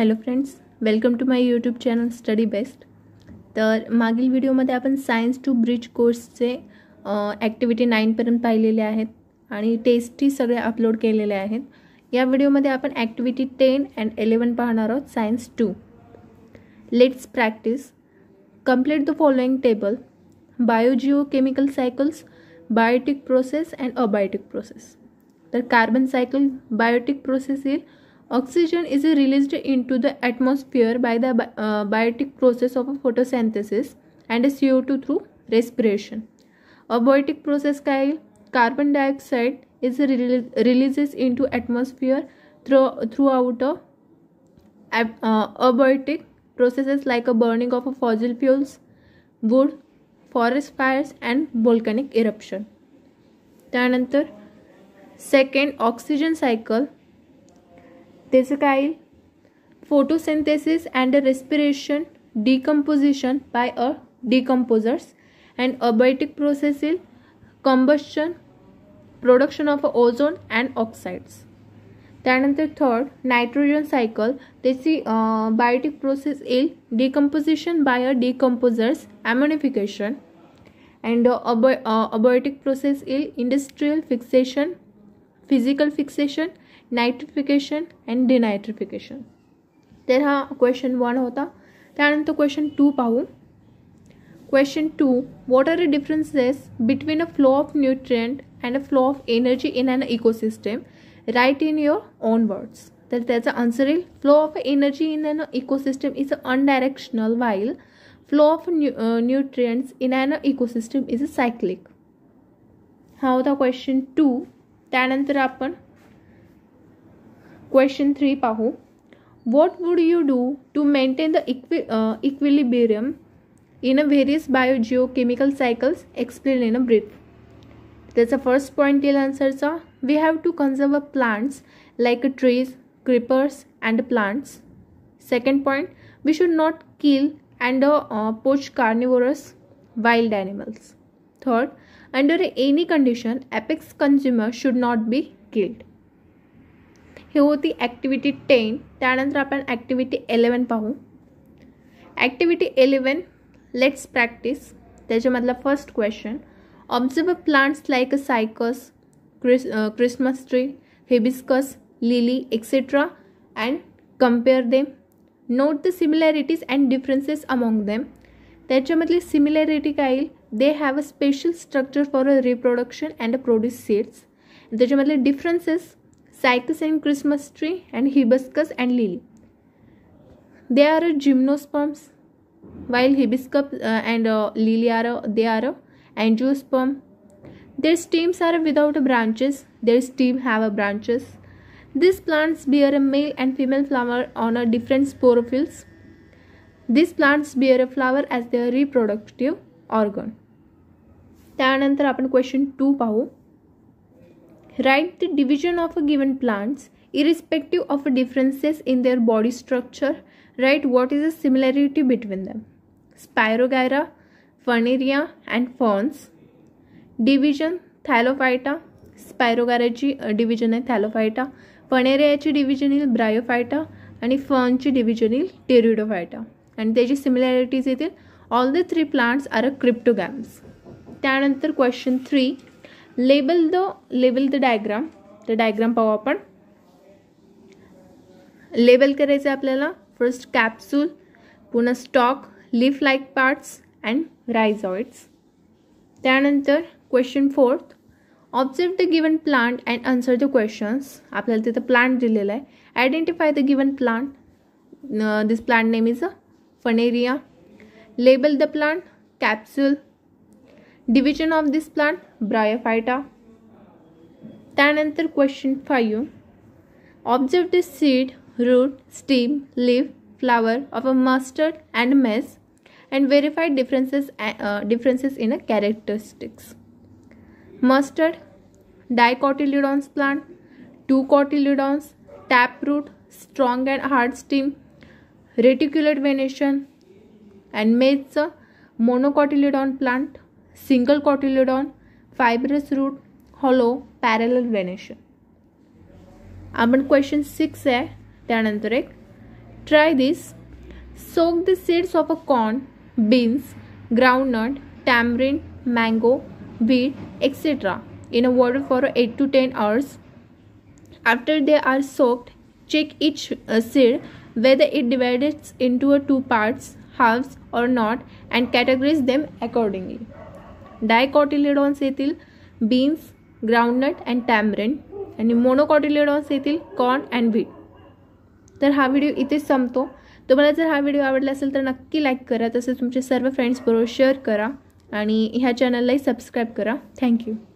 Hello friends welcome to my YouTube channel study best तर मागील व्हिडिओमध्ये आपण सायन्स टू ब्रिज कोर्सचे ॲक्टिव्हिटी नाईनपर्यंत पाहिलेले आहेत आणि टेस्टही सगळे अपलोड केलेले आहेत या व्हिडिओमध्ये आपण ॲक्टिव्हिटी टेन अँड इलेवन पाहणार आहोत science two let's practise complete the following table biogeochemical cycles biotic process and abiotic process तर कार्बन सायकल बायोटिक प्रोसेस येईल Oxygen is released into the atmosphere by the uh, biotic process of photosynthesis and CO2 through respiration. Abiotic process का carbon dioxide is releases into atmosphere through, throughout a uh, abiotic processes like a burning of a fossil fuels, wood, forest fires and volcanic eruption. त्यानंतर second oxygen cycle there's a photosynthesis and respiration decomposition by a decomposers and abiotic processes combustion production of ozone and oxides त्यानंतर third nitrogen cycle त्याची biotic process येईल decomposition by a decomposers decomposers, ammonification, and uh, uh, abiotic process येईल industrial fixation, physical fixation. Nitrification and denitrification तर हा question one होता त्यानंतर question two पाहू question two what are the differences between a flow of nutrient and a flow of energy in an ecosystem write in your own words तर त्याचा answer येईल flow of energy in an ecosystem is a unidirectional while flow of nu nutrients in an ecosystem is a cyclic हा होता question to त्यानंतर आपण Question 3 Pahu. What would you do to maintain the equi- uh, equilibrium in a various biogeochemical cycles? Explain in a brief. That's the first point till answer are we have to conserve plants like trees, creepers, and plants. Second point, we should not kill and uh, uh poach carnivorous wild animals. Third, under any condition, apex consumer should not be killed. ही होती activity ten त्यानंतर आपण activity eleven पाहू activity eleven let's practise त्याच्यामधला first question observe plants like a cycas Chris Christmas tree hibiscus lily etcetera and compare them note the similarities and differences among them त्याच्यामधली similarity काय येईल they have a special structure for a reproduction and produce seeds त्याच्यामधले differences cycas and Christmas tree, and hibiscus and lily. They are uh, gymnosperms, while hibiscus uh, and uh, lily are uh, they are uh, angiosperm. Their stems are without branches. Their stem have branches. These plants bear a male and female flower on a different sporophylls. These plants bear a flower as their reproductive organ. त्यानंतर आपण question two पाहू Write the division of a given plants irrespective of differences in their body structure. Write what is the similarity between them. Spirogyra, Furniria and Fawns. Division Thallophyta. स्पायरोगाराची division आहे Thallophyta फणेऱ्याची division येईल Bryophyta आणि फर्नची division येईल Pteridophyta आणि त्याची similarities येतील all the three plants are a cryptogams त्यानंतर question three label the label the diagram तर डायग्राम पाहू आपण लेबल करायचं आहे आपल्याला फर्स्ट कॅप्सूल पुन्हा stalk leaf like parts and rhizoids त्यानंतर question fourth observe the given plant and answer the questions आपल्याला तिथं प्लांट दिलेला आहे identify the given plant this plant name is a Funaria label the plant capsule division of this plant bryophyta Tanantar question 5 observe the seed root stem leaf flower of a mustard and mess and verify differences uh, uh, differences in a characteristics mustard dicotyledons plant two cotyledons taproot strong and hard stem reticulate venation and mess monocotyledon plant single cotyledon, fibrous root, hollow, parallel venation. आपण क्वेश्चन six आहे त्यानंतर एक try this soak the seeds of a corn beans groundnut tamarind mango beet etcetera in a water for eight to hours. After they are soaked, check each uh, seed whether it divides into two parts, halves or not and categorize them accordingly. Dicotyledons येतील beans groundnut and टॅमरेन आणि मोनोकॉटिलेडॉन्स येतील corn and wheat तर हा video इथेच संपतो तुम्हाला जर हा व्हिडिओ आवडला असेल तर नक्की लाईक करा तसेच तुमचे सर्व फ्रेंड्सबरोबर शेअर करा आणि ह्या चॅनललाही सबस्क्राईब करा थँक्यू